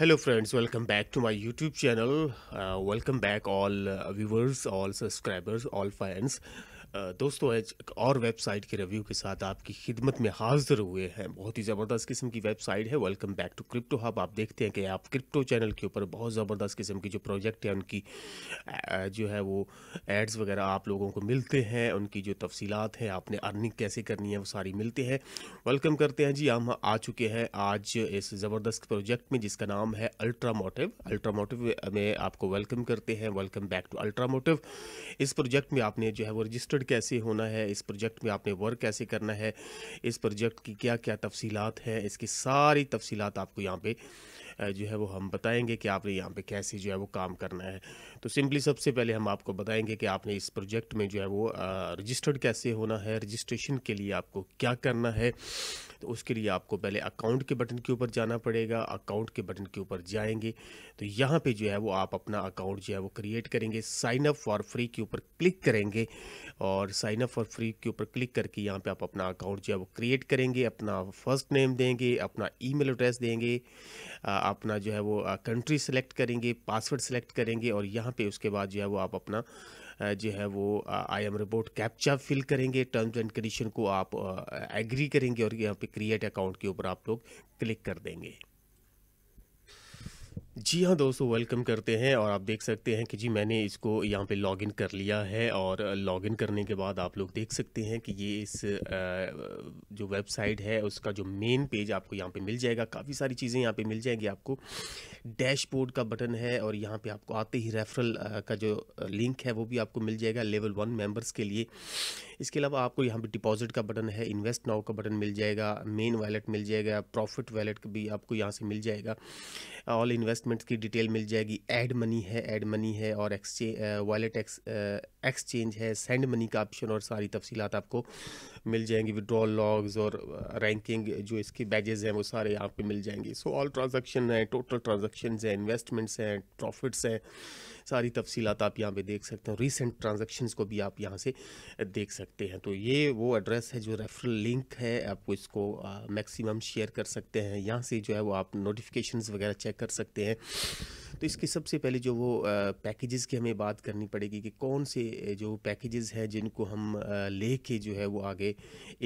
hello friends welcome back to my youtube channel uh, welcome back all uh, viewers all subscribers all fans दोस्तों आज और website के review के साथ आपकी खिदमत में हाजिर हुए हैं बहुत ही ज़बरदस्त किस्म की वेबसाइट है welcome back to Crypto Hub आप देखते हैं कि आप क्रिप्टो चैनल के ऊपर बहुत ज़बरदस्त किस्म की जो प्रोजेक्ट है उनकी जो है वो एड्स वगैरह आप लोगों को मिलते हैं उनकी जो तफसीत हैं आपने अर्निंग कैसे करनी है वो सारी मिलती है वेलकम करते हैं जी हम आ चुके हैं आज इस ज़बरदस्त प्रोजेक्ट में जिसका नाम है अल्ट्रा मोटिव अल्ट्रा मोटिव में आपको वेलकम करते हैं welcome back to Ultra Motive इस प्रोजेक्ट में आपने जो है वो रजिस्टर्ड इन्वॉल्व कैसे होना है इस प्रोजेक्ट में आपने वर्क कैसे करना है इस प्रोजेक्ट की क्या क्या तफसीलात हैं इसकी सारी तफसीलात आपको यहाँ पर जो है वो हम बताएंगे कि आपने यहाँ पे कैसे जो है वो काम करना है तो सिंपली सबसे पहले हम आपको बताएंगे कि आपने इस प्रोजेक्ट में जो है वो रजिस्टर्ड कैसे होना है रजिस्ट्रेशन के लिए आपको क्या करना है तो उसके लिए आपको पहले अकाउंट के बटन के ऊपर जाना पड़ेगा अकाउंट के बटन के ऊपर जाएंगे तो यहाँ पे जो है वो आप अपना अकाउंट जो है वो क्रिएट करेंगे साइन अप फॉर फ्री के ऊपर क्लिक करेंगे और साइन अप फॉर फ्री के ऊपर क्लिक करके यहाँ पे आप अपना अकाउंट जो है वो क्रिएट करेंगे अपना फर्स्ट नेम देंगे अपना ईमेल एड्रेस देंगे अपना जो है वो कंट्री सेलेक्ट करेंगे पासवर्ड सेलेक्ट करेंगे और यहाँ पे उसके बाद जो है वो आप अपना जो है वो I am report captcha fill करेंगे टर्म्स एंड कंडीशन को आप एग्री करेंगे और यहाँ पे क्रिएट अकाउंट के ऊपर आप लोग क्लिक कर देंगे जी हाँ दोस्तों वेलकम करते हैं और आप देख सकते हैं कि जी मैंने इसको यहाँ पे लॉगिन कर लिया है और लॉगिन करने के बाद आप लोग देख सकते हैं कि ये इस जो वेबसाइट है उसका जो मेन पेज आपको यहाँ पे मिल जाएगा काफ़ी सारी चीज़ें यहाँ पे मिल जाएगी आपको डैशबोर्ड का बटन है और यहाँ पे आपको आते ही रेफरल का जो लिंक है वो भी आपको मिल जाएगा लेवल वन मेम्बर्स के लिए इसके अलावा आपको यहाँ पर डिपॉजिट का बटन है इन्वेस्ट नाउ का बटन मिल जाएगा मेन वैलेट मिल जाएगा प्रॉफिट वैलेट भी आपको यहाँ से मिल जाएगा ऑल इन्वेस्ट इन्वेस्टमेंट्स की डिटेल मिल जाएगी एड मनी है एड मनी है और एक्सचें वॉलेट एक्सचेंज है सेंड मनी का ऑप्शन और सारी तफसीत आपको मिल जाएंगी विड्रॉल लॉग्स और रैंकिंग जो इसके बैजेज हैं वो सारे यहाँ पे मिल जाएंगे सो ऑल ट्रांजेक्शन हैं टोटल ट्रांजेक्शन हैं इन्वेस्टमेंट्स हैं प्रॉफिट्स हैं सारी तफसीत आप यहाँ पे देख सकते हैं रिसेंट ट्रांजेक्शन को भी आप यहाँ से देख सकते हैं तो ये वो एड्रेस है जो रेफरल लिंक है आप इसको मैक्सिमम शेयर कर सकते हैं यहाँ से जो है वो आप नोटिफिकेशन वगैरह चेक कर सकते हैं तो इसके सबसे पहले जो वो पैकेजेस की हमें बात करनी पड़ेगी कि कौन से जो पैकेजेस हैं जिनको हम ले के जो है वो आगे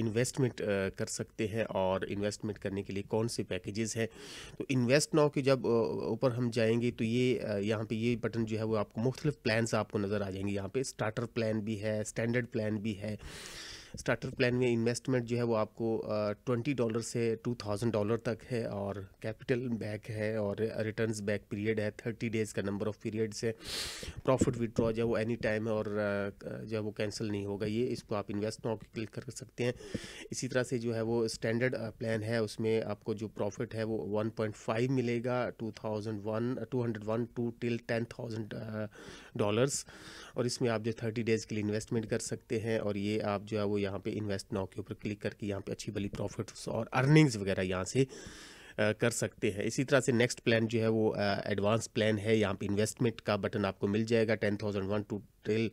इन्वेस्टमेंट कर सकते हैं और इन्वेस्टमेंट करने के लिए कौन से पैकेजेस हैं तो इन्वेस्ट नाउ के जब ऊपर हम जाएंगे तो ये यहाँ पे ये बटन जो है वो आपको मुख्तलिफ प्लान्स आपको नज़र आ जाएंगे यहाँ पे स्टार्टर प्लान भी है स्टैंडर्ड प्लान भी है स्टार्टर प्लान में इन्वेस्टमेंट जो है वो आपको ट्वेंटी डॉलर से टू थाउजेंड डॉलर तक है और कैपिटल बैक है और रिटर्न्स बैक पीरियड है थर्टी डेज़ का नंबर ऑफ पीरियड्स है प्रॉफिट विदड्रॉ जो है वो एनी टाइम है और जो है वो कैंसिल नहीं होगा ये इसको आप इन्वेस्ट नाउ क्लिक कर सकते हैं इसी तरह से जो है वो स्टैंडर्ड प्लान है उसमें आपको जो प्रॉफिट है वो फाइव मिलेगा two thousand one two hundred one two till thousand dollars और इसमें आप जो थर्टी डेज़ के लिए इन्वेस्टमेंट कर सकते हैं और ये आप जो है वो यहाँ पे इन्वेस्ट नाउ के ऊपर क्लिक करके यहाँ पे अच्छी भली प्रॉफिट्स और अर्निंग्स वगैरह यहाँ से आ, कर सकते हैं इसी तरह से नेक्स्ट प्लान जो है वो एडवांस प्लान है यहाँ पे इन्वेस्टमेंट का बटन आपको मिल जाएगा ten thousand one two till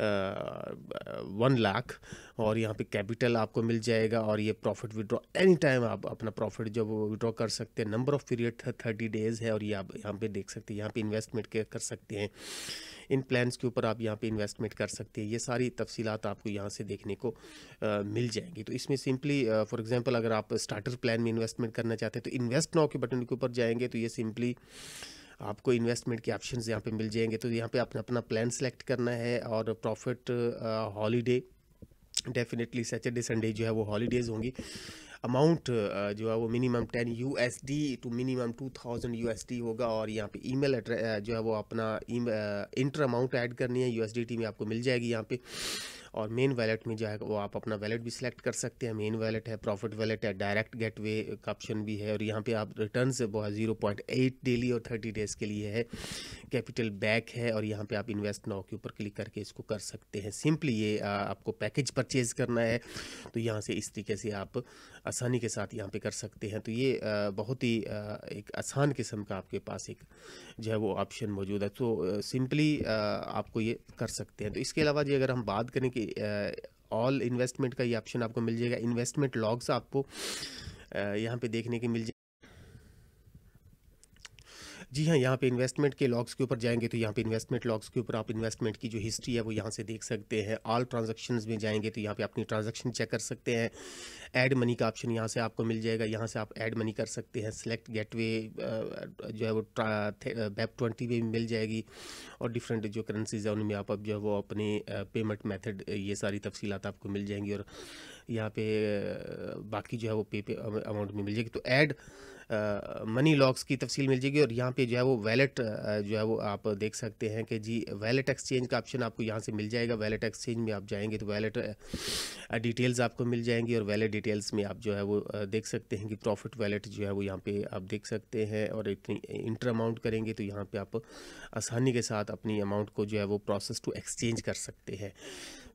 one lakh और यहाँ पे कैपिटल आपको मिल जाएगा और ये प्रॉफिट विड्रॉ एनी टाइम आप अपना प्रॉफिट जब विड्रॉ कर सकते हैं number of period thirty days है और ये आप यहाँ पे देख सकते हैं यहाँ पे इन्वेस्टमेंट कर सकते हैं इन प्लान्स के ऊपर आप यहाँ पे इन्वेस्टमेंट कर सकते हैं ये सारी तफसीलात आपको यहाँ से देखने को आ, मिल जाएंगी तो इसमें सिंपली फॉर एग्जांपल अगर आप स्टार्टर प्लान में इन्वेस्टमेंट करना चाहते हैं तो इन्वेस्ट नाउ के बटन के ऊपर जाएंगे तो ये सिंपली आपको इन्वेस्टमेंट के ऑप्शन यहाँ पे मिल जाएंगे तो यहाँ पे आपने अपना प्लान सेलेक्ट करना है और profit holiday definitely Saturday Sunday जो है वो हॉलीडेज़ होंगी अमाउंट जो है वो minimum ten U S D to minimum two thousand U S D होगा और यहाँ पे ई मेल जो है वो अपना इंटर अमाउंट ऐड करनी है यू एस डी टी में आपको मिल जाएगी यहाँ पे और मेन वैलेट में जाएगा वो आप अपना वैलेट भी सिलेक्ट कर सकते हैं मेन वैलेट है प्रॉफिट वैलेट है डायरेक्ट गेट वे का ऑप्शन भी है और यहाँ पे आप रिटर्न वो है जीरो पॉइंट एट डेली और थर्टी डेज के लिए है कैपिटल बैक है और यहाँ पे आप इन्वेस्ट नाउ के ऊपर क्लिक करके इसको कर सकते हैं सिंपली ये आपको पैकेज परचेज करना है तो यहाँ से इस तरीके से आप आसानी के साथ यहाँ पे कर सकते हैं तो ये बहुत ही एक आसान किस्म का आपके पास एक जो है वो ऑप्शन मौजूद है तो सिंपली आपको ये कर सकते हैं तो इसके अलावा जी अगर हम बात करें कि कि ऑल इन्वेस्टमेंट का ये ऑप्शन आपको मिल जाएगा इन्वेस्टमेंट लॉग्स आपको यहाँ पे देखने के मिल जाए जी हाँ यहाँ पे इन्वेस्टमेंट के लॉग्स के ऊपर जाएंगे तो यहाँ पे इन्वेस्टमेंट लॉग्स के ऊपर आप इन्वेस्टमेंट की जो हिस्ट्री है वो यहाँ से देख सकते हैं ऑल ट्रांजेक्शन में जाएंगे तो यहाँ पे अपनी ट्रांजेक्शन चेक कर सकते हैं एड मनी का ऑप्शन यहाँ से आपको मिल जाएगा यहाँ से आप एड मनी कर सकते हैं सेलेक्ट गेट जो है वो बैप ट्वेंटी में मिल जाएगी और डिफरेंट जो करेंसीज है उनमें आप जो है वो अपने पेमेंट मैथड ये सारी तफसीत आपको मिल जाएंगी और यहाँ पे बाकी जो है वो पे पे अमाउंट में मिल जाएगी तो ऐड मनी लॉक्स की तफसील मिल जाएगी और यहाँ पे जो है वो वैलेट जो है वो आप देख सकते हैं कि जी वैलेट एक्सचेंज का ऑप्शन आपको यहाँ से मिल जाएगा वैलेट एक्सचेंज में आप जाएंगे तो वैलेट डिटेल्स आपको मिल जाएंगी और वैलेट डिटेल्स में आप जो है वो देख सकते हैं कि प्रॉफिट वैलेट जो है वो यहाँ पर आप देख सकते हैं और इतनी इंटर अमाउंट करेंगे तो यहाँ पर आप आसानी के साथ अपनी अमाउंट को जो है वो प्रोसेस टू एक्सचेंज कर सकते हैं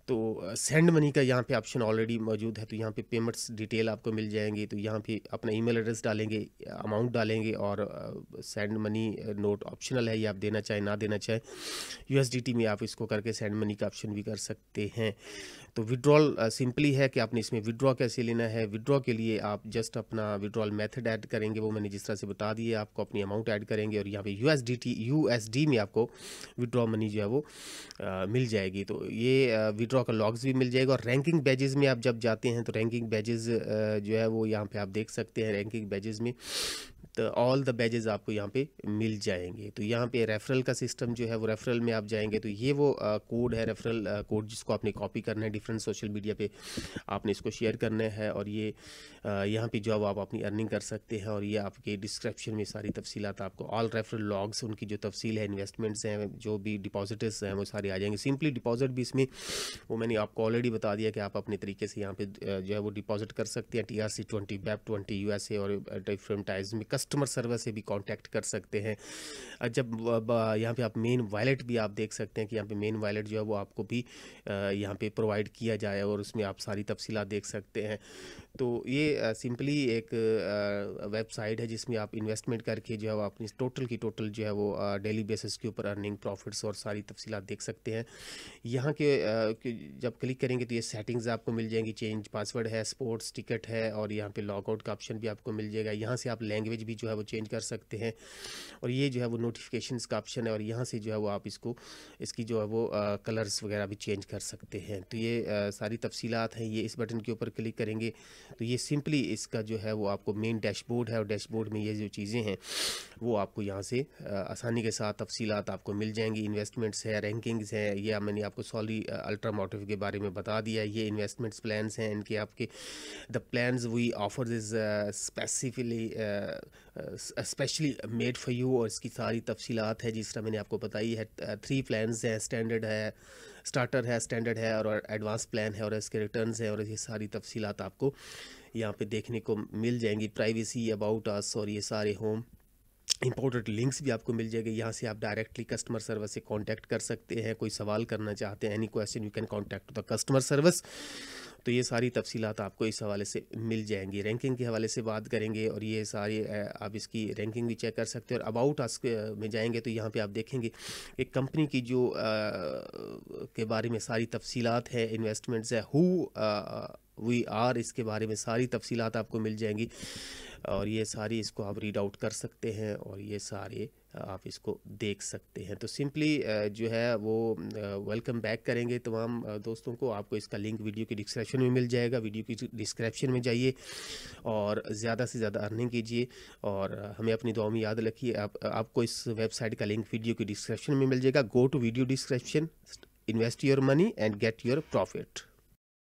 तो सेंड मनी का यहाँ पे ऑप्शन ऑलरेडी मौजूद है तो यहाँ पे पेमेंट्स डिटेल आपको मिल जाएंगे तो यहाँ पे अपना ईमेल एड्रेस डालेंगे अमाउंट डालेंगे और सेंड मनी नोट ऑप्शनल है ये आप देना चाहें ना देना चाहें यूएसडीटी में आप इसको करके सेंड मनी का ऑप्शन भी कर सकते हैं तो विड्रॉल सिंपली uh, है कि आपने इसमें विड्रॉ कैसे लेना है विड्रॉ के लिए आप जस्ट अपना विड्रॉल मेथड ऐड करेंगे वो मैंने जिस तरह से बता दिए आपको अपनी अमाउंट ऐड करेंगे और यहाँ पे यू एस डी में आपको विड्रॉ मनी जो है वो आ, uh, मिल जाएगी तो ये विड्रॉ uh, का लॉग्स भी मिल जाएगा और रैंकिंग बैजेज़ में आप जब जाते हैं तो रैंकिंग बैजेज़ जो है वो यहाँ पर आप देख सकते हैं रैंकिंग बैजेज़ में तो ऑल द बैजेज आपको यहाँ पे मिल जाएंगे तो यहाँ पे रेफरल का सिस्टम जो है वो रेफरल में आप जाएंगे तो ये वो कोड है रेफरल कोड जिसको आपने कॉपी करना है डिफरेंट सोशल मीडिया पे आपने इसको शेयर करना है और ये यहाँ पे जॉब आप अपनी अर्निंग कर सकते हैं और ये आपके डिस्क्रिप्शन में सारी तफसीत आपको ऑल रेफरल लॉग्स उनकी जो तफसील है इन्वेस्टमेंट्स हैं जो भी डिपॉजिटर्स हैं वो सारे आ जाएंगे सिंपली डिपॉजिट भी इसमें वो मैंने आपको ऑलरेडी बता दिया कि आप अपने तरीके से यहाँ पर जो है वो डिपॉजिट कर सकते हैं T R C twenty BEP twenty U S A और डिफरेंट टाइप्स में कस कस्टमर सर्विस से भी कांटेक्ट कर सकते हैं जब यहाँ पे आप मेन वॉलेट भी आप देख सकते हैं कि यहाँ पे मेन वॉलेट जो है वो आपको भी यहाँ पे प्रोवाइड किया जाए और उसमें आप सारी तफसीला देख सकते हैं तो ये सिंपली एक वेबसाइट है जिसमें आप इन्वेस्टमेंट करके जो है वो अपनी टोटल की टोटल जो है वो डेली बेसिस के ऊपर अर्निंग प्रॉफिट्स और सारी तफसीला देख सकते हैं यहाँ के जब क्लिक करेंगे तो ये सेटिंग्स आपको मिल जाएंगी चेंज पासवर्ड है स्पोर्ट्स टिकट है और यहाँ पे लॉकआउट का ऑप्शन भी आपको मिल जाएगा यहाँ से आप लैंग्वेज भी भी जो है वो चेंज कर सकते हैं और ये जो है वो नोटिफिकेशन का ऑप्शन है और यहाँ से जो है वो आप इसको इसकी जो है वो कलर्स वगैरह भी चेंज कर सकते हैं तो ये सारी तफसीलात हैं ये इस बटन के ऊपर क्लिक करेंगे तो ये सिंपली इसका जो है वो आपको मेन डैशबोर्ड है और डैशबोर्ड में ये जो चीज़ें हैं वो आपको यहाँ से आसानी के साथ तफसीलात आपको मिल जाएंगी इन्वेस्टमेंट्स हैं रैंकिंग्स हैं ये मैंने आपको सॉली अल्ट्रा मोटिव के बारे में बता दिया ये इन्वेस्टमेंट्स प्लान्स हैं इनके आपके the plans we offer is specifically specially made for you और इसकी सारी तफसीलात है जिस तरह मैंने आपको बताई है थ्री uh, प्लान हैं स्टैंडर्ड है स्टार्टर है स्टैंडर्ड है और एडवांस प्लान है और इसके रिटर्न हैं और ये सारी तफसीलात आपको यहाँ पे देखने को मिल जाएंगी प्राइवेसी अबाउट आस और ये सारे होम इंपॉर्टेंट लिंक्स भी आपको मिल जाएंगे यहाँ से आप डायरेक्टली कस्टमर सर्विस से कांटेक्ट कर सकते हैं कोई सवाल करना चाहते हैं any question you can contact the customer service तो ये सारी तफसीत आपको इस हवाले से मिल जाएंगी रैंकिंग के हवाले से बात करेंगे और ये सारी आप इसकी रैंकिंग भी चेक कर सकते हैं और अबाउट अस में जाएंगे तो यहाँ पर आप देखेंगे कि कंपनी की जो आ, के बारे में सारी तफसीत है इन्वेस्टमेंट्स है हु वी आर इसके बारे में सारी तफसीत आपको मिल जाएंगी और ये सारी इसको आप रीड आउट कर सकते हैं और ये सारे आप इसको देख सकते हैं तो सिंपली जो है वो वेलकम बैक करेंगे तमाम दोस्तों को आपको इसका लिंक वीडियो के डिस्क्रिप्शन में मिल जाएगा वीडियो की डिस्क्रिप्शन में जाइए और ज़्यादा से ज़्यादा अर्निंग कीजिए और हमें अपनी दुआ में याद रखिए आप आपको इस वेबसाइट का लिंक वीडियो के डिस्क्रिप्शन में मिल जाएगा go to video description invest your money and get your profit